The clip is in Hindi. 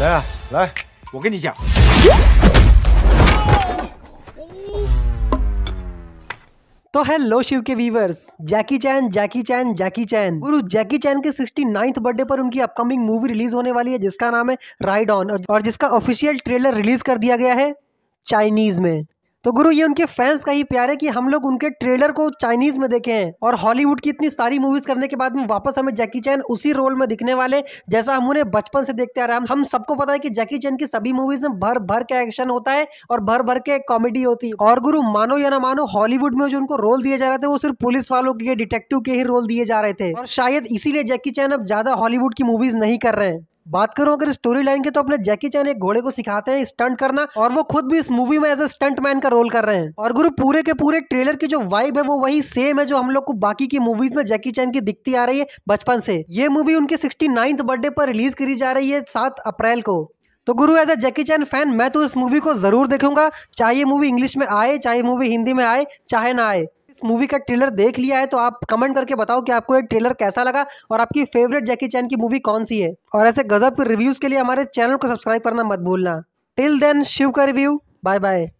来啊，来，我跟你讲。तो हेलो शिव के वीवर्स जैकी चैन जैकी चैन जैकी चैन गुरु जैकी चैन के सिक्सटी नाइन्थ बर्थडे पर उनकी अपकमिंग मूवी रिलीज होने वाली है जिसका नाम है राइड ऑन और जिसका ऑफिशियल ट्रेलर रिलीज कर दिया गया है चाइनीज में तो गुरु ये उनके फैंस का ही प्यार है कि हम लोग उनके ट्रेलर को चाइनीज में देखे हैं और हॉलीवुड की इतनी सारी मूवीज करने के बाद में वापस हमें जैकी चैन उसी रोल में दिखने वाले जैसा हम उन्हें बचपन से देखते आ रहे हैं हम सबको पता है कि जैकी चैन की सभी मूवीज में भर भर के एक्शन होता है और भर भर के कॉमेडी होती है और गुरु मानो या ना मानो हॉलीवुड में जो उनको रोल दिए जा रहे थे वो सिर्फ पुलिस वालों के डिटेक्टिव के ही रोल दिए जा रहे थे और शायद इसीलिए जैकी चैन अब ज्यादा हॉलीवुड की मूवीज नहीं कर रहे हैं बात करूं अगर स्टोरी लाइन की तो अपने जैकी चैन एक घोड़े को सिखाते हैं स्टंट करना और वो खुद भी इस मूवी में एज ए स्टंट मैन का रोल कर रहे हैं और गुरु पूरे के पूरे ट्रेलर की जो वाइब है वो वही सेम है जो हम लोग को बाकी की मूवीज में जैकी चैन की दिखती आ रही है बचपन से ये मूवी उनके सिक्सटी बर्थडे पर रिलीज करी जा रही है सात अप्रैल को तो गुरु as a Jackie chain fan मैं तो इस मूवी को ज़रूर देखूंगा चाहे मूवी इंग्लिश में आए चाहे मूवी हिंदी में आए चाहे ना आए मूवी का ट्रेलर देख लिया है तो आप कमेंट करके बताओ कि आपको एक ट्रेलर कैसा लगा और आपकी फेवरेट जैकी चैन की मूवी कौन सी है और ऐसे गजब के रिव्यूज़ के लिए हमारे चैनल को सब्सक्राइब करना मत भूलना टिल देन शिव का रिव्यू बाय बाय